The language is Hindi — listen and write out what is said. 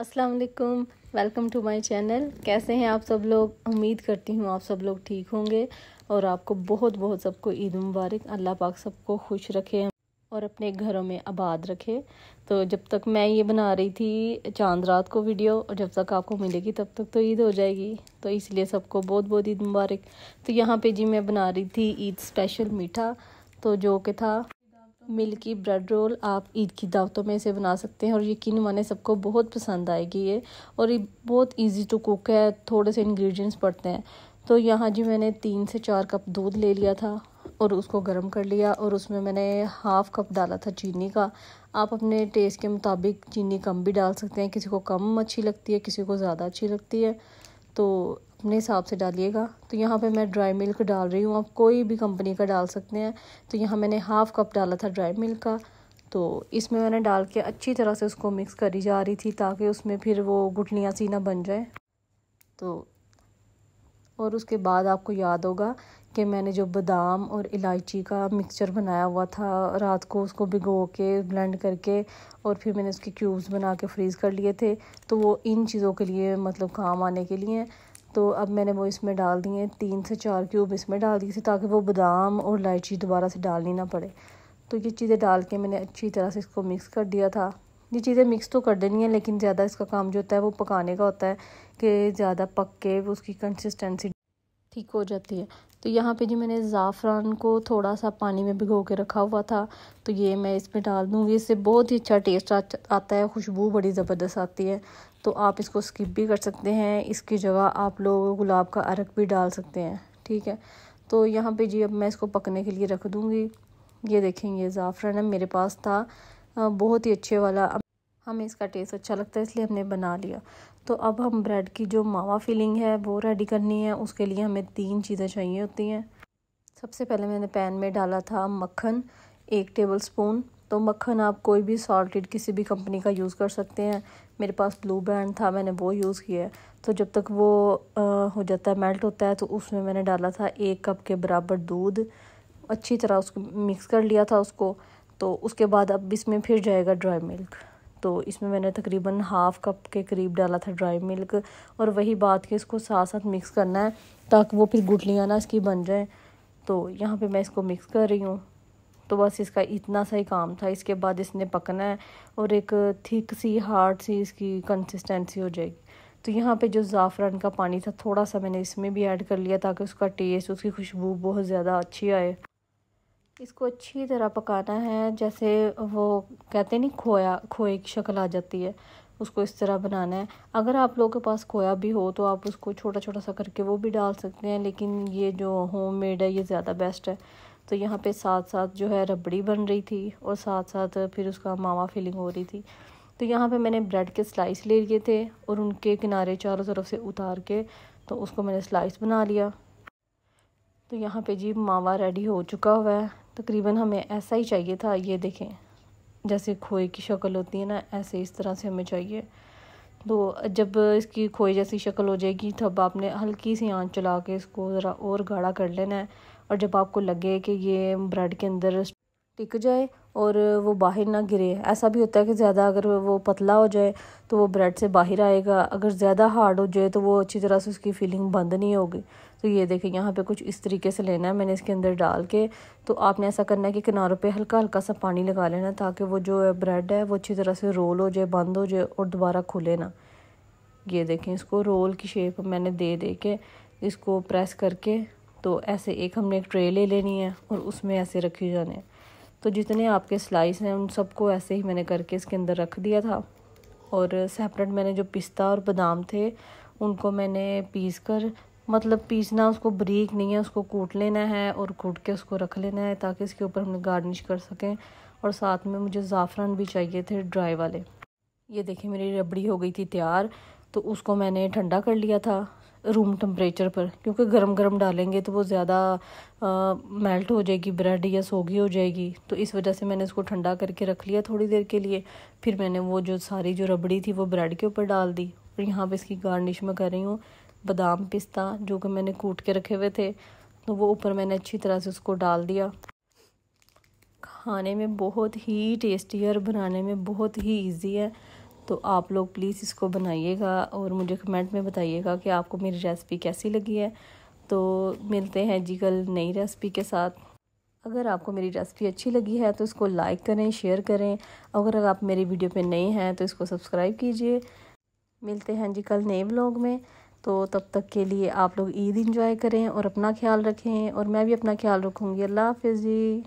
अस्सलाम वालेकुम वेलकम टू माय चैनल कैसे हैं आप सब लोग उम्मीद करती हूँ आप सब लोग ठीक होंगे और आपको बहुत बहुत सबको ईद मुबारक अल्लाह पाक सबको खुश रखे और अपने घरों में आबाद रखे तो जब तक मैं ये बना रही थी चांद रात को वीडियो और जब तक आपको मिलेगी तब तक तो ईद हो जाएगी तो इसलिए सबको बहुत बहुत ईद मुबारक तो यहाँ पे जी मैं बना रही थी ईद स्पेशल मीठा तो जो कि था मिल्की ब्रेड रोल आप ईद की दावतों में इसे बना सकते हैं और यकीन माने सबको बहुत पसंद आएगी ये और ये बहुत इजी टू कुक है थोड़े से इंग्रेडिएंट्स पड़ते हैं तो यहाँ जी मैंने तीन से चार कप दूध ले लिया था और उसको गर्म कर लिया और उसमें मैंने हाफ़ कप डाला था चीनी का आप अपने टेस्ट के मुताबिक चीनी कम भी डाल सकते हैं किसी को कम अच्छी लगती है किसी को ज़्यादा अच्छी लगती है तो अपने हिसाब से डालिएगा तो यहाँ पे मैं ड्राई मिल्क डाल रही हूँ आप कोई भी कंपनी का डाल सकते हैं तो यहाँ मैंने हाफ़ कप डाला था ड्राई मिल्क का तो इसमें मैंने डाल के अच्छी तरह से उसको मिक्स करी जा रही थी ताकि उसमें फिर वो गुटलियाँ सी ना बन जाए तो और उसके बाद आपको याद होगा कि मैंने जो बादाम और इलायची का मिक्सचर बनाया हुआ था रात को उसको भिगो के ब्लेंड करके और फिर मैंने उसके क्यूब्स बना के फ्रीज़ कर लिए थे तो वो इन चीज़ों के लिए मतलब काम आने के लिए तो अब मैंने वो इसमें डाल दिए तीन से चार क्यूब इसमें डाल दिए थे ताकि वो बादाम और इलायची दोबारा से डालनी ना पड़े तो ये चीज़ें डाल के मैंने अच्छी तरह से इसको मिक्स कर दिया था ये चीज़ें मिक्स तो कर देनी है लेकिन ज़्यादा इसका काम जो होता है वो पकाने का होता है कि ज़्यादा पक के उसकी कंसिस्टेंसी ठीक हो जाती है तो यहाँ पे जी मैंने ज़ाफ़रान को थोड़ा सा पानी में भिगो के रखा हुआ था तो ये मैं इसमें डाल दूँगी इससे बहुत ही अच्छा टेस्ट आता है खुशबू बड़ी ज़बरदस्त आती है तो आप इसको स्किप भी कर सकते हैं इसकी जगह आप लोग गुलाब का अरक भी डाल सकते हैं ठीक है तो यहाँ पर जी अब मैं इसको पकने के लिए रख दूँगी ये देखेंगे ज़ाफ़रान मेरे पास था बहुत ही अच्छे वाला हमें इसका टेस्ट अच्छा लगता है इसलिए हमने बना लिया तो अब हम ब्रेड की जो मावा फिलिंग है वो रेडी करनी है उसके लिए हमें तीन चीज़ें चाहिए होती हैं सबसे पहले मैंने पैन में डाला था मक्खन एक टेबल स्पून तो मक्खन आप कोई भी सॉल्टेड किसी भी कंपनी का यूज़ कर सकते हैं मेरे पास ब्लू बैंड था मैंने वो यूज़ किया है तो जब तक वो आ, हो जाता है मेल्ट होता है तो उसमें मैंने डाला था एक कप के बराबर दूध अच्छी तरह उसको मिक्स कर लिया था उसको तो उसके बाद अब इसमें फिर जाएगा ड्राई मिल्क तो इसमें मैंने तकरीबन हाफ़ कप के करीब डाला था ड्राई मिल्क और वही बात कि इसको साथ साथ मिक्स करना है ताकि वो फिर गुटलियाँ ना इसकी बन जाएँ तो यहाँ पे मैं इसको मिक्स कर रही हूँ तो बस इसका इतना सा ही काम था इसके बाद इसने पकना है और एक थिक सी हार्ड सी इसकी कंसिस्टेंसी हो जाएगी तो यहाँ पे जो ज़ाफ़रान का पानी था थोड़ा सा मैंने इसमें भी ऐड कर लिया ताकि उसका टेस्ट उसकी खुशबू बहुत ज़्यादा अच्छी आए इसको अच्छी तरह पकाना है जैसे वो कहते नहीं खोया खोए की शक्ल आ जाती है उसको इस तरह बनाना है अगर आप लोगों के पास खोया भी हो तो आप उसको छोटा छोटा सा करके वो भी डाल सकते हैं लेकिन ये जो होम मेड है ये ज़्यादा बेस्ट है तो यहाँ पे साथ साथ जो है रबड़ी बन रही थी और साथ साथ फिर उसका मावा फिलिंग हो रही थी तो यहाँ पे मैंने ब्रेड के स्लाइस ले लिए थे और उनके किनारे चारों तरफ से उतार के तो उसको मैंने स्लाइस बना लिया तो यहाँ पे जी मावा रेडी हो चुका हुआ है तकरीबन हमें ऐसा ही चाहिए था ये देखें जैसे खोए की शक्ल होती है ना ऐसे इस तरह से हमें चाहिए तो जब इसकी खोए जैसी शक्ल हो जाएगी तब आपने हल्की सी आंच चला के इसको ज़रा और गाढ़ा कर लेना है और जब आपको लगे कि ये ब्रेड के अंदर टिक जाए और वो बाहर ना गिरे ऐसा भी होता है कि ज़्यादा अगर वो पतला हो जाए तो वो ब्रेड से बाहर आएगा अगर ज़्यादा हार्ड हो जाए तो वो अच्छी तरह से उसकी फीलिंग बंद नहीं होगी तो ये देखें यहाँ पे कुछ इस तरीके से लेना है मैंने इसके अंदर डाल के तो आपने ऐसा करना है कि किनारों पे हल्का हल्का सा पानी लगा लेना ताकि वो जो ब्रेड है वो अच्छी तरह से रोल हो जाए बंद हो जाए और दोबारा खुले ना ये देखें इसको रोल की शेप मैंने दे दे के इसको प्रेस करके तो ऐसे एक हमने एक ट्रे ले लेनी है और उसमें ऐसे रखे जाने हैं तो जितने आपके स्लाइस हैं उन सबको ऐसे ही मैंने करके इसके अंदर रख दिया था और सेपरेट मैंने जो पिस्ता और बादाम थे उनको मैंने पीस कर मतलब पीसना उसको बरीक नहीं है उसको कूट लेना है और कूट के उसको रख लेना है ताकि इसके ऊपर हम गार्निश कर सकें और साथ में मुझे ज़ाफ़रान भी चाहिए थे ड्राई वाले ये देखिए मेरी रबड़ी हो गई थी तैयार तो उसको मैंने ठंडा कर लिया था रूम टम्परेचर पर क्योंकि गरम गरम डालेंगे तो वो ज़्यादा मेल्ट हो जाएगी ब्रेड या सोगी हो जाएगी तो इस वजह से मैंने इसको ठंडा करके रख लिया थोड़ी देर के लिए फिर मैंने वो जो सारी जो रबड़ी थी वो ब्रेड के ऊपर डाल दी और यहाँ पे इसकी गार्निश मैं कर रही हूँ बादाम पिस्ता जो कि मैंने कूट के रखे हुए थे तो वो ऊपर मैंने अच्छी तरह से उसको डाल दिया खाने में बहुत ही टेस्टी है और बनाने में बहुत ही इजी है तो आप लोग प्लीज़ इसको बनाइएगा और मुझे कमेंट में बताइएगा कि आपको मेरी रेसिपी कैसी लगी है तो मिलते हैं जी कल नई रेसिपी के साथ अगर आपको मेरी रेसिपी अच्छी लगी है तो इसको लाइक करें शेयर करें अगर आप मेरी वीडियो पर नए हैं तो इसको सब्सक्राइब कीजिए मिलते हैं जी कल नए ब्लॉग में तो तब तक के लिए आप लोग ईद इंजॉय करें और अपना ख्याल रखें और मैं भी अपना ख्याल रखूँगी अल्लाह हाफिज़ जी